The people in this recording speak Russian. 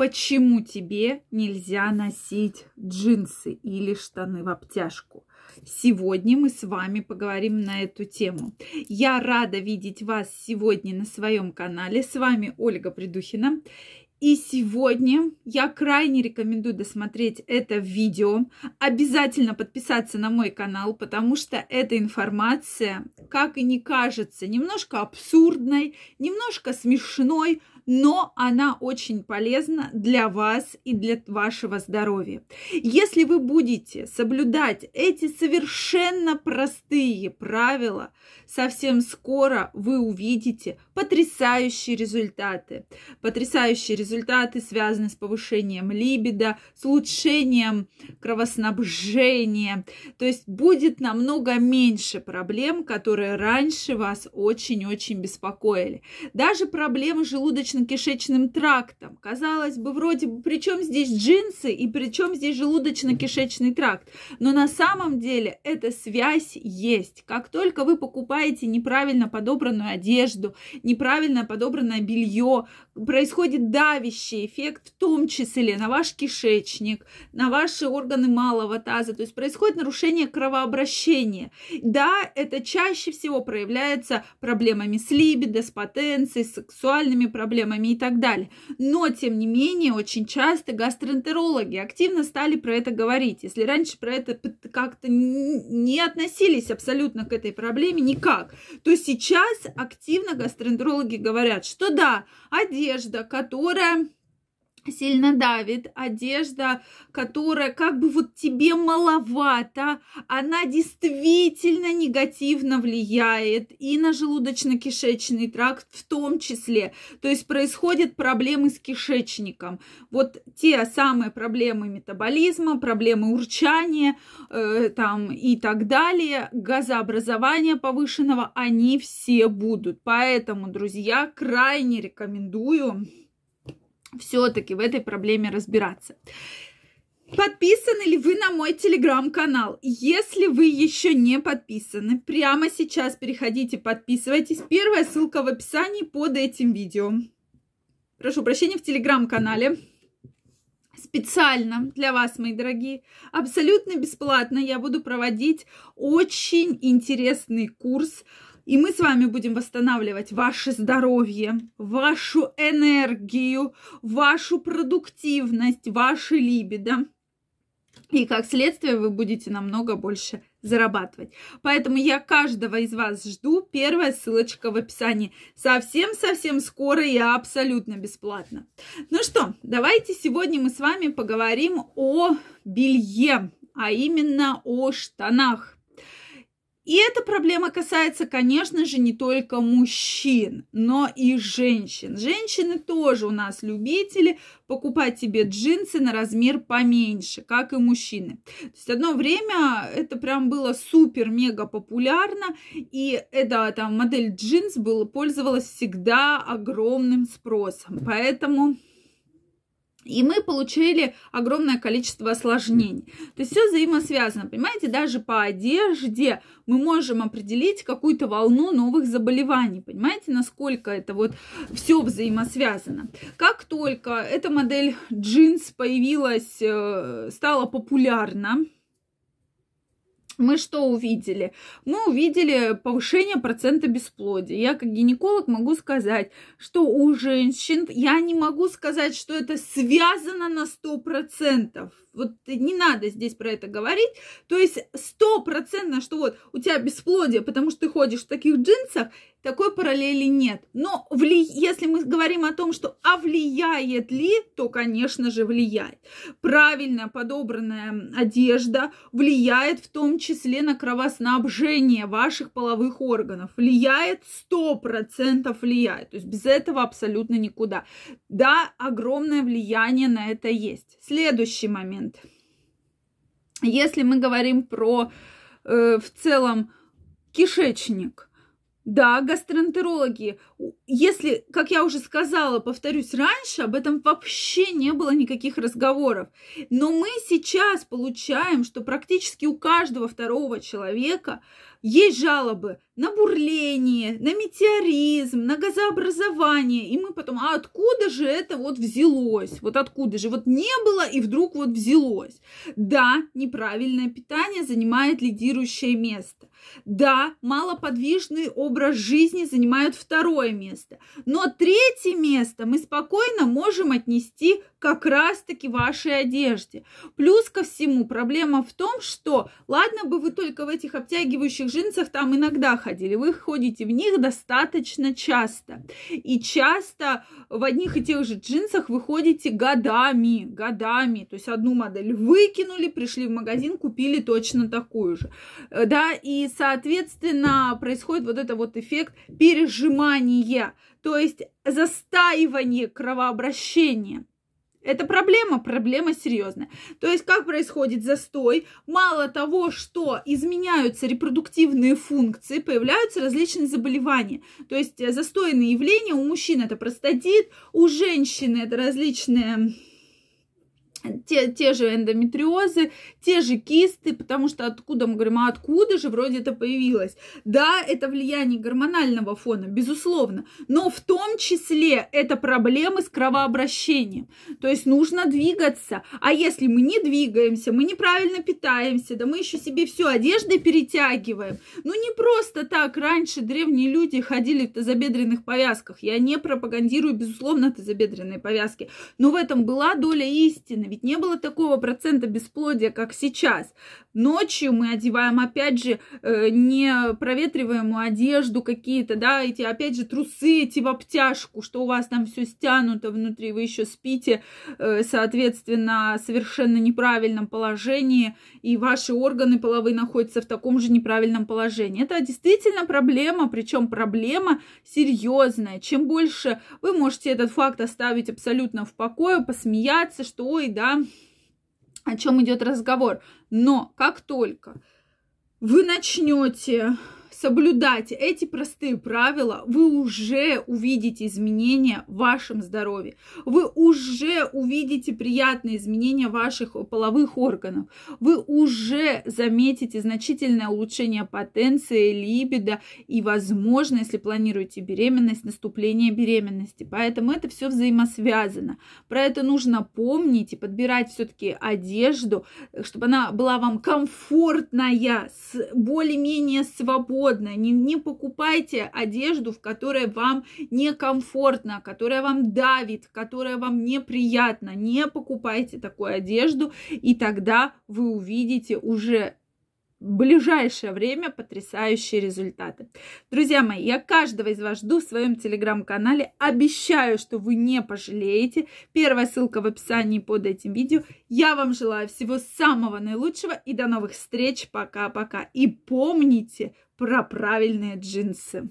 почему тебе нельзя носить джинсы или штаны в обтяжку. Сегодня мы с вами поговорим на эту тему. Я рада видеть вас сегодня на своем канале. С вами Ольга Придухина. И сегодня я крайне рекомендую досмотреть это видео. Обязательно подписаться на мой канал, потому что эта информация, как и не кажется, немножко абсурдной, немножко смешной, но она очень полезна для вас и для вашего здоровья. Если вы будете соблюдать эти совершенно простые правила, совсем скоро вы увидите потрясающие результаты. Потрясающие результаты связаны с повышением либидо, с улучшением кровоснабжения. То есть будет намного меньше проблем, которые раньше вас очень-очень беспокоили. Даже проблемы желудочно желудочно-кишечным трактом. Казалось бы, вроде бы, при чем здесь джинсы и при чем здесь желудочно-кишечный тракт? Но на самом деле эта связь есть. Как только вы покупаете неправильно подобранную одежду, неправильно подобранное белье, происходит давящий эффект, в том числе на ваш кишечник, на ваши органы малого таза. То есть происходит нарушение кровообращения. Да, это чаще всего проявляется проблемами с либидо, с потенцией, с сексуальными проблемами и так далее. Но, тем не менее, очень часто гастроэнтерологи активно стали про это говорить. Если раньше про это как-то не относились абсолютно к этой проблеме никак, то сейчас активно гастроэнтерологи говорят, что да, одежда, одежда, которая сильно давит, одежда, которая как бы вот тебе маловато, она действительно негативно влияет и на желудочно-кишечный тракт в том числе. То есть происходят проблемы с кишечником. Вот те самые проблемы метаболизма, проблемы урчания э, там, и так далее, газообразования повышенного, они все будут. Поэтому, друзья, крайне рекомендую все-таки в этой проблеме разбираться. Подписаны ли вы на мой телеграм-канал? Если вы еще не подписаны, прямо сейчас переходите, подписывайтесь. Первая ссылка в описании под этим видео. Прошу прощения, в телеграм-канале. Специально для вас, мои дорогие, абсолютно бесплатно я буду проводить очень интересный курс и мы с вами будем восстанавливать ваше здоровье, вашу энергию, вашу продуктивность, ваши либидо. И как следствие вы будете намного больше зарабатывать. Поэтому я каждого из вас жду. Первая ссылочка в описании. Совсем-совсем скоро и абсолютно бесплатно. Ну что, давайте сегодня мы с вами поговорим о белье, а именно о штанах. И эта проблема касается, конечно же, не только мужчин, но и женщин. Женщины тоже у нас любители покупать себе джинсы на размер поменьше, как и мужчины. То есть одно время это прям было супер-мега популярно, и эта там модель джинс был, пользовалась всегда огромным спросом. Поэтому и мы получили огромное количество осложнений. То есть все взаимосвязано, понимаете, даже по одежде мы можем определить какую-то волну новых заболеваний. Понимаете, насколько это вот все взаимосвязано. Как только эта модель джинс появилась, э, стала популярна, мы что увидели? Мы увидели повышение процента бесплодия. Я как гинеколог могу сказать, что у женщин, я не могу сказать, что это связано на 100%. Вот не надо здесь про это говорить. То есть стопроцентно, что вот у тебя бесплодие, потому что ты ходишь в таких джинсах, такой параллели нет. Но вли... если мы говорим о том, что а влияет ли, то, конечно же, влияет. Правильно подобранная одежда влияет в том числе на кровоснабжение ваших половых органов. Влияет 100% влияет. То есть без этого абсолютно никуда. Да, огромное влияние на это есть. Следующий момент. Если мы говорим про э, в целом кишечник – да, гастроэнтерологи. Если, как я уже сказала, повторюсь, раньше об этом вообще не было никаких разговоров. Но мы сейчас получаем, что практически у каждого второго человека есть жалобы на бурление, на метеоризм, на газообразование. И мы потом, а откуда же это вот взялось? Вот откуда же? Вот не было и вдруг вот взялось. Да, неправильное питание занимает лидирующее место. Да, малоподвижный образ жизни занимает второе место. Но третье место мы спокойно можем отнести как раз-таки вашей одежде. Плюс ко всему проблема в том, что ладно бы вы только в этих обтягивающих джинсах там иногда ходили, вы ходите в них достаточно часто. И часто в одних и тех же джинсах вы ходите годами, годами. То есть одну модель выкинули, пришли в магазин, купили точно такую же. Э, да, и, соответственно, происходит вот это вот эффект пережимания, то есть застаивание кровообращения. Это проблема, проблема серьезная. То есть как происходит застой? Мало того, что изменяются репродуктивные функции, появляются различные заболевания. То есть э, застойные явления у мужчин это простатит, у женщины это различные те, те же эндометриозы, те же кисты, потому что откуда, мы говорим, а откуда же вроде это появилось? Да, это влияние гормонального фона, безусловно, но в том числе это проблемы с кровообращением. То есть нужно двигаться, а если мы не двигаемся, мы неправильно питаемся, да мы еще себе всю одежду перетягиваем. Ну не просто так, раньше древние люди ходили в тазобедренных повязках, я не пропагандирую, безусловно, тазобедренные повязки, но в этом была доля истины, ведь не было такого процента бесплодия, как сейчас. Ночью мы одеваем, опять же, э, не проветриваемую одежду какие-то, да, эти, опять же, трусы эти в обтяжку, что у вас там все стянуто внутри, вы еще спите, э, соответственно, в совершенно неправильном положении, и ваши органы половые находятся в таком же неправильном положении. Это действительно проблема, причем проблема серьезная. Чем больше вы можете этот факт оставить абсолютно в покое, посмеяться, что ой, да, да, о чем идет разговор. Но как только вы начнете соблюдать эти простые правила, вы уже увидите изменения в вашем здоровье. Вы уже увидите приятные изменения ваших половых органов. Вы уже заметите значительное улучшение потенции, либидо и, возможно, если планируете беременность, наступление беременности. Поэтому это все взаимосвязано. Про это нужно помнить и подбирать все-таки одежду, чтобы она была вам комфортная, более-менее свободная, угодно. Не, не покупайте одежду, в которой вам некомфортно, которая вам давит, которая вам неприятна. Не покупайте такую одежду, и тогда вы увидите уже ближайшее время потрясающие результаты. Друзья мои, я каждого из вас жду в своем телеграм-канале. Обещаю, что вы не пожалеете. Первая ссылка в описании под этим видео. Я вам желаю всего самого наилучшего и до новых встреч. Пока-пока. И помните про правильные джинсы.